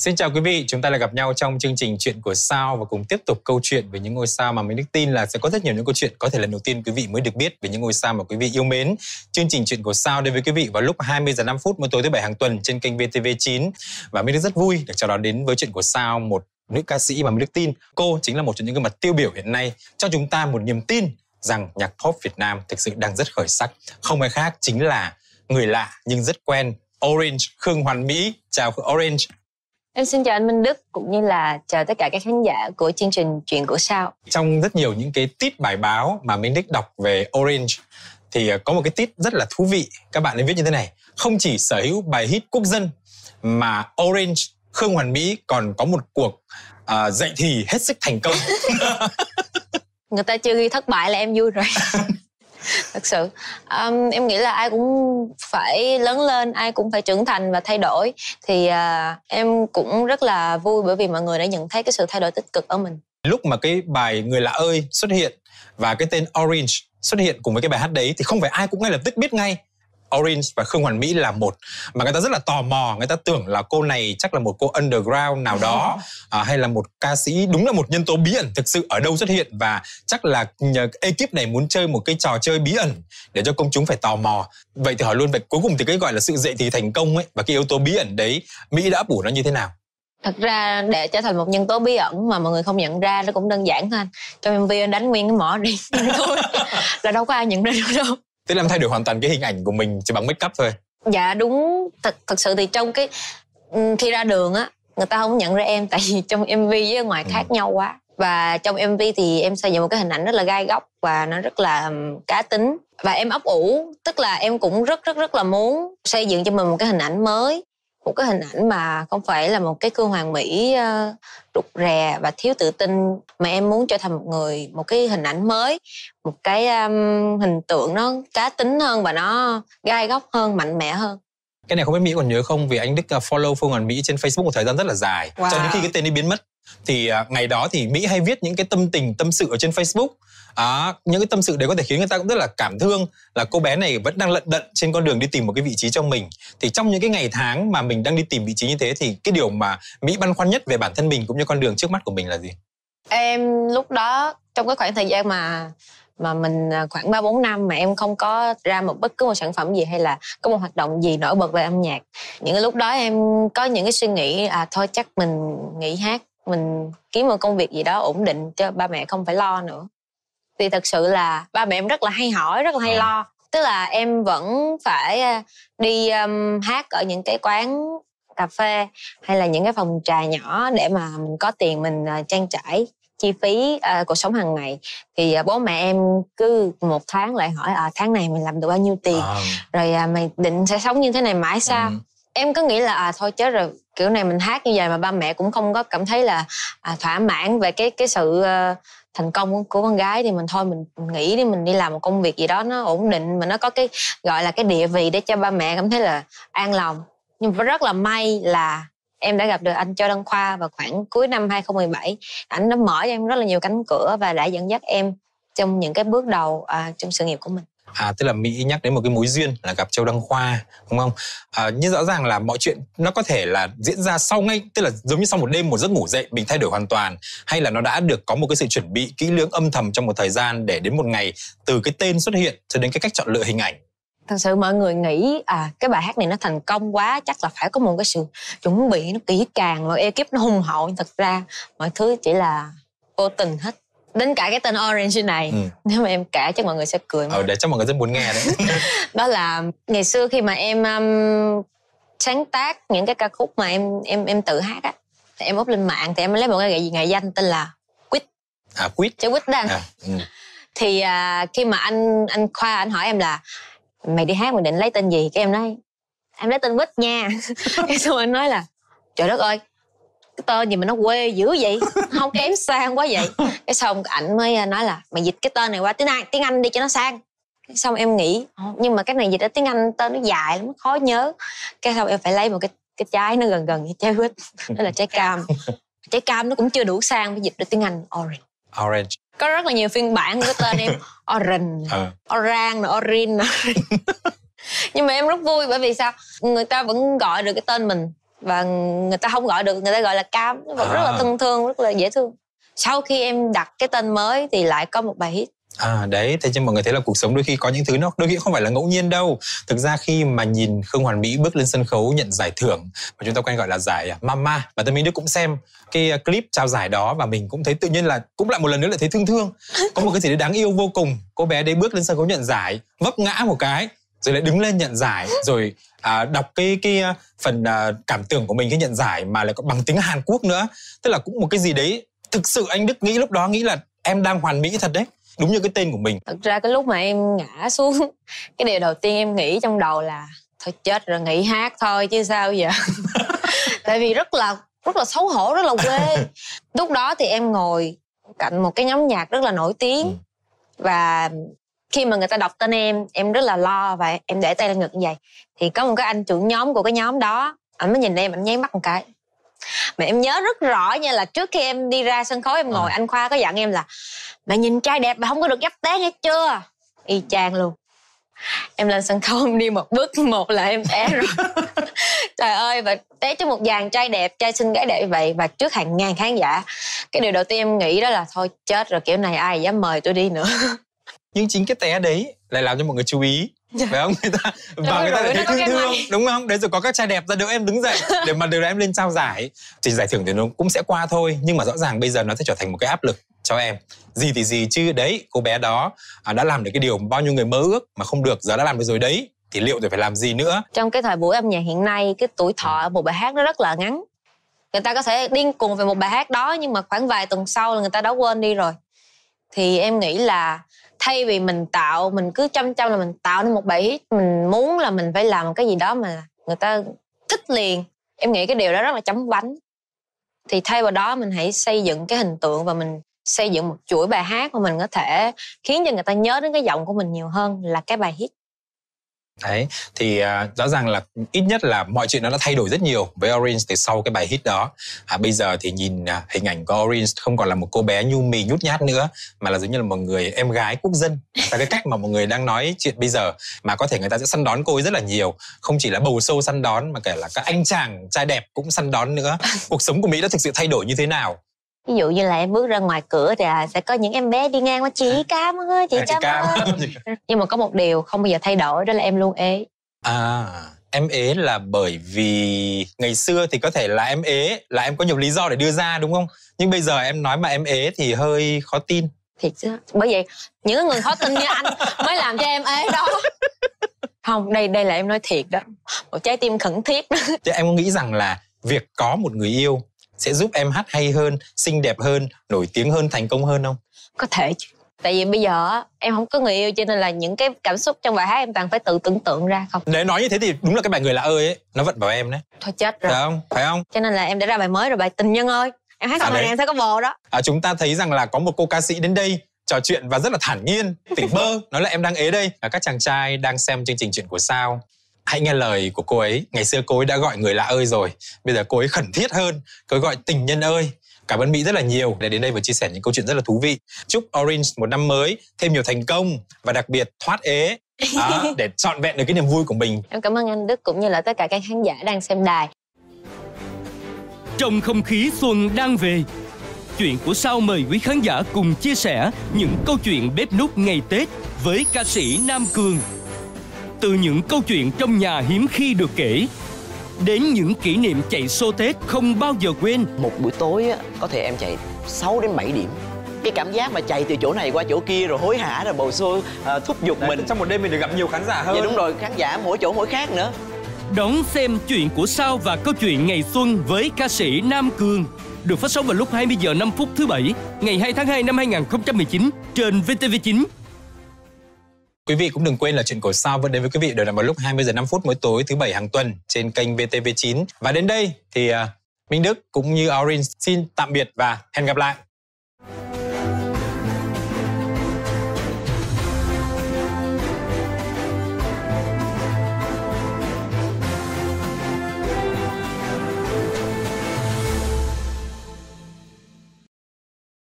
Xin chào quý vị, chúng ta lại gặp nhau trong chương trình Chuyện của Sao và cùng tiếp tục câu chuyện về những ngôi sao mà mình đức tin là sẽ có rất nhiều những câu chuyện có thể lần đầu tiên quý vị mới được biết về những ngôi sao mà quý vị yêu mến. Chương trình Chuyện của Sao đến với quý vị vào lúc 20 giờ 5 phút mỗi tối thứ bảy hàng tuần trên kênh VTV9 và mình rất vui được chào đón đến với Chuyện của Sao một nữ ca sĩ mà mình đức tin cô chính là một trong những gương mặt tiêu biểu hiện nay cho chúng ta một niềm tin rằng nhạc pop Việt Nam thực sự đang rất khởi sắc. Không ai khác chính là người lạ nhưng rất quen Orange Khương Hoàn Mỹ. Chào Orange. Em xin chào anh Minh Đức cũng như là chào tất cả các khán giả của chương trình Chuyện của Sao. Trong rất nhiều những cái tít bài báo mà Minh Đức đọc về Orange thì ờ, có một cái tít rất là thú vị. Các bạn ấy viết như thế này. Không chỉ sở hữu bài hit quốc dân mà Orange Khương Hoàn Mỹ còn có một cuộc uh, ờ, dạy thì hết sức thành công. Người ta chưa ghi thất bại là em vui rồi. thật sự um, em nghĩ là ai cũng phải lớn lên ai cũng phải trưởng thành và thay đổi thì uh, em cũng rất là vui bởi vì mọi người đã nhận thấy cái sự thay đổi tích cực ở mình lúc mà cái bài người lạ ơi xuất hiện và cái tên orange xuất hiện cùng với cái bài hát đấy thì không phải ai cũng ngay lập tức biết ngay Orange và Khương Hoàn Mỹ là một mà người ta rất là tò mò người ta tưởng là cô này chắc là một cô underground nào đó à. à, hay là một ca sĩ đúng là một nhân tố bí ẩn thực sự ở đâu xuất hiện và chắc là nhờ ekip này muốn chơi một cái trò chơi bí ẩn để cho công chúng phải tò mò vậy thì hỏi luôn về cuối cùng thì cái gọi là sự dậy thì thành công ấy và cái yếu tố bí ẩn đấy Mỹ đã ấp ủ nó như thế nào thật ra để trở thành một nhân tố bí ẩn mà mọi người không nhận ra nó cũng đơn giản thôi Trong mv đánh nguyên cái mỏ đi thôi là đâu có ai nhận ra được đâu tức là em thay đổi hoàn toàn cái hình ảnh của mình chỉ bằng make up thôi dạ đúng thật thật sự thì trong cái ừ, khi ra đường á người ta không nhận ra em tại vì trong mv với ở ngoài ừ. khác nhau quá và trong mv thì em xây dựng một cái hình ảnh rất là gai góc và nó rất là ừ, cá tính và em ấp ủ tức là em cũng rất rất rất là muốn xây dựng cho mình một cái hình ảnh mới một cái hình ảnh mà không phải là một cái cương hoàng mỹ uh, rụt rè và thiếu tự tin mà em muốn trở thành một người một cái hình ảnh mới một cái um, hình tượng nó cá tính hơn và nó gai góc hơn mạnh mẽ hơn cái này không biết mỹ còn nhớ không vì anh đức ờ, follow phương hoàng mỹ trên facebook một thời gian rất là dài wow. cho đến khi cái tên ấy biến mất thì à, ngày đó thì Mỹ hay viết những cái tâm tình tâm sự ở trên Facebook à, những cái tâm sự đấy có thể khiến người ta cũng rất là cảm thương là cô bé này vẫn đang lận đận trên con đường đi tìm một cái vị trí cho mình thì trong những cái ngày tháng mà mình đang đi tìm vị trí như thế thì cái điều mà Mỹ băn khoăn nhất về bản thân mình cũng như con đường trước mắt của mình là gì em lúc đó trong cái khoảng thời gian mà mà mình à, khoảng 3 4 năm mà em không có ra một bất cứ một sản phẩm gì hay là có một hoạt động gì nổi bật về âm nhạc. Những cái lúc đó em có những cái suy nghĩ à thôi chắc mình nghỉ hát mình kiếm một công việc gì đó ổn định cho ba mẹ không phải lo nữa thì thật sự là ba mẹ em rất là hay hỏi rất là hay à. lo tức là em vẫn phải à, đi um, hát ở những cái quán cà phê hay là những cái phòng trà nhỏ để mà mình có tiền mình à, trang trải chi phí uh, cuộc sống hàng ngày thì uh, bố mẹ em cứ một tháng lại hỏi à, tháng này mình làm được bao nhiêu tiền ờ. à. rồi uh, mày định sẽ sống như thế này mãi sao ừ. em cứ nghĩ là à thôi chết rồi kiểu này mình hát như vậy mà ba mẹ cũng không có cảm thấy là à, thỏa mãn về cái cái sự uh, thành công của, của con gái thì mình thôi mình, nghĩ đi mình đi làm một công việc gì đó nó ổn định mà nó có cái gọi là cái địa vị để cho ba mẹ cảm thấy là an lòng nhưng mà rất là may là em đã gặp được anh Châu Đăng Khoa vào khoảng cuối năm 2017 anh đã mở cho em rất là nhiều cánh cửa và đã dẫn dắt em trong những cái bước đầu à, trong sự nghiệp của mình à, tức là Mỹ nhắc đến một cái mối duyên là gặp Châu Đăng Khoa đúng không? À, nhưng rõ ràng là mọi chuyện nó có thể là diễn ra sau ngay tức là giống như sau một đêm một giấc ngủ dậy mình thay đổi hoàn toàn hay là nó đã được có một cái sự chuẩn bị kỹ lưỡng âm thầm trong một thời gian để đến một ngày từ cái tên xuất hiện cho đến cái cách chọn lựa hình ảnh thật sự mọi người nghĩ à cái bài hát này nó thành công quá chắc là phải có một cái sự chuẩn bị nó kỹ càng và ekip nó hùng hậu thật ra mọi thứ chỉ là vô tình hết đến cả cái tên orange này ừ. nếu mà em kể chắc mọi người sẽ cười mà. ừ để chắc mọi người rất muốn nghe đấy đó là ngày xưa khi mà em um, sáng tác những cái ca khúc mà em em em tự hát á thì em up lên mạng thì em lấy một cái nghệ danh tên là quýt à quýt chữ quýt đó à, ừ. thì uh, khi mà anh anh khoa anh hỏi em là mày đi hát mày định lấy tên gì cái em nói em lấy tên quýt nha cái xong anh nói là trời đất ơi tên gì mà nó quê dữ vậy không kém sang quá vậy cái xong ảnh mới à, nói là mày dịch cái tên này qua tiếng anh tiếng anh đi cho nó sang xong em nghĩ ờ. nhưng mà cái này dịch ở tiếng anh tên nó dài lắm khó nhớ cái xong em phải lấy một cái cái trái nó gần gần như trái huyết, đó là trái cam trái cam nó cũng chưa đủ sang với dịch được tiếng anh orange orange có rất là nhiều phiên bản của tên em orange à. orang orange nhưng mà em rất vui bởi vì sao người ta vẫn gọi được cái tên mình và người ta không gọi được người ta gọi là cam nó à. rất là à. thân thương rất là dễ thương sau khi em đặt cái tên mới thì lại có một bài hit À đấy, thế cho mọi người thấy là cuộc sống đôi khi có những thứ nó đôi khi không phải là ngẫu nhiên đâu. Thực ra khi mà nhìn Khương Hoàn Mỹ bước lên sân khấu nhận giải thưởng mà chúng ta quen gọi là giải à, Mama, bản thân mình Đức cũng xem cái à, clip trao giải đó và mình cũng thấy tự nhiên là cũng lại một lần nữa lại thấy thương thương. Có một cái gì đấy đáng yêu vô cùng. Cô bé đấy bước lên sân khấu nhận giải, vấp ngã một cái, rồi lại đứng lên nhận giải rồi à, đọc cái cái à, phần à, cảm tưởng của mình cái nhận giải mà lại có bằng tiếng Hàn Quốc nữa tức là cũng một cái gì đấy thực sự anh Đức nghĩ lúc đó nghĩ là em đang hoàn mỹ thật đấy đúng như cái tên của mình thật ra cái lúc mà em ngã xuống cái điều đầu tiên em nghĩ trong đầu là thôi chết rồi nghỉ hát thôi chứ sao vậy? tại vì rất là rất là xấu hổ rất là quê lúc đó thì em ngồi cạnh một cái nhóm nhạc rất là nổi tiếng ừ. và khi mà người ta đọc tên em em rất là lo và em để tay lên ngực như vậy thì có một cái anh trưởng nhóm của cái nhóm đó anh mới nhìn em anh nháy mắt một cái mà em nhớ rất rõ nha là trước khi em đi ra sân khấu em à. ngồi à. anh khoa có dặn em là mày nhìn trai đẹp mà không có được dắp té nghe chưa y chang luôn em lên sân khấu em đi một bước một là em té rồi trời ơi và té cho một dàn trai đẹp trai xinh gái đẹp vậy và trước hàng ngàn khán giả cái điều đầu tiên em nghĩ đó là thôi chết rồi kiểu này ai dám mời tôi đi nữa nhưng chính cái té đấy lại làm cho mọi người chú ý dạ. phải không người ta dạ và vâng, người ta lại thấy thương thương đúng không đấy rồi có các trai đẹp ra đỡ em đứng dậy để mà đỡ em lên trao giải thì giải thưởng thì nó cũng sẽ qua thôi nhưng mà rõ ràng bây giờ nó sẽ trở thành một cái áp lực cho em gì thì gì chứ đấy cô bé đó à, đã làm được cái điều bao nhiêu người mơ ước mà không được giờ đã làm được rồi đấy thì liệu thì phải làm gì nữa trong cái thời buổi âm nhạc hiện nay cái tuổi thọ ừ. một bài hát nó rất là ngắn người ta có thể điên cuồng về một bài hát đó nhưng mà khoảng vài tuần sau là người ta đã quên đi rồi thì em nghĩ là thay vì mình tạo mình cứ chăm chăm là mình tạo nên một bài hit mình muốn là mình phải làm cái gì đó mà người ta thích liền em nghĩ cái điều đó rất là chóng bánh thì thay vào đó mình hãy xây dựng cái hình tượng và mình xây dựng một chuỗi bài hát mà mình có thể khiến cho người ta nhớ đến cái giọng của mình nhiều hơn là cái bài hit đấy thì uh, rõ ràng là ít nhất là mọi chuyện nó đã thay đổi rất nhiều với Orange từ sau cái bài hit đó à, bây giờ thì nhìn uh, hình ảnh của Orange không còn là một cô bé nhu mì nhút nhát nữa mà là giống như là một người em gái quốc dân và cái cách mà một người đang nói chuyện bây giờ mà có thể người ta sẽ săn đón cô ấy rất là nhiều không chỉ là bầu sâu săn đón mà kể là các anh chàng trai đẹp cũng săn đón nữa cuộc sống của Mỹ đã thực sự thay đổi như thế nào ví dụ như là em bước ra ngoài cửa thì à, sẽ có những em bé đi ngang qua chị à. cam ơi chị, à, chị cam, ơi nhưng mà có một điều không bao giờ thay đổi đó là em luôn ế à em ế là bởi vì ngày xưa thì có thể là em ế là em có nhiều lý do để đưa ra đúng không nhưng bây giờ em nói mà em ế thì hơi khó tin thiệt chứ bởi vậy những người khó tin như anh mới làm cho em ế đó không đây đây là em nói thiệt đó một trái tim khẩn thiết chứ em có nghĩ rằng là việc có một người yêu sẽ giúp em hát hay hơn xinh đẹp hơn nổi tiếng hơn thành công hơn không có thể chứ tại vì bây giờ em không có người yêu cho nên là những cái cảm xúc trong bài hát em toàn phải tự tưởng tượng ra không Để nói như thế thì đúng là cái bài người lạ ơi ấy nó vận vào em đấy thôi chết rồi phải không phải không cho nên là em đã ra bài mới rồi bài tình nhân ơi em hát xong à này em sẽ có bồ đó à, chúng ta thấy rằng là có một cô ca sĩ đến đây trò chuyện và rất là thản nhiên tỉnh bơ nói là em đang ế đây và các chàng trai đang xem chương trình chuyện của sao hãy nghe lời của cô ấy ngày xưa cô ấy đã gọi người lạ ơi rồi bây giờ cô ấy khẩn thiết hơn cô ấy gọi tình nhân ơi cảm ơn mỹ rất là nhiều để đến đây và chia sẻ những câu chuyện rất là thú vị chúc orange một năm mới thêm nhiều thành công và đặc biệt thoát ế à, để trọn vẹn được cái niềm vui của mình em cảm ơn anh đức cũng như là tất cả các khán giả đang xem đài trong không khí xuân đang về chuyện của sao mời quý khán giả cùng chia sẻ những câu chuyện bếp nút ngày tết với ca sĩ nam cường từ những câu chuyện trong nhà hiếm khi được kể đến những kỷ niệm chạy xô Tết không bao giờ quên. Một buổi tối á, có thể em chạy 6 đến 7 điểm. Cái cảm giác mà chạy từ chỗ này qua chỗ kia rồi hối hả rồi bầu xô à, thúc giục Đấy, mình. Trong một đêm mình được gặp nhiều khán giả hơn. Dạ đúng rồi, khán giả mỗi chỗ mỗi khác nữa. Đón xem chuyện của sao và câu chuyện ngày xuân với ca sĩ Nam Cường được phát sóng vào lúc 20 giờ 5 phút thứ bảy ngày 2 tháng 2 năm 2019 trên VTV9. Quý vị cũng đừng quên là chuyện cổ sao vẫn đến với quý vị đều là vào lúc 20 giờ 5 phút mỗi tối thứ bảy hàng tuần trên kênh VTV9. Và đến đây thì à, Minh Đức cũng như Aurin xin tạm biệt và hẹn gặp lại.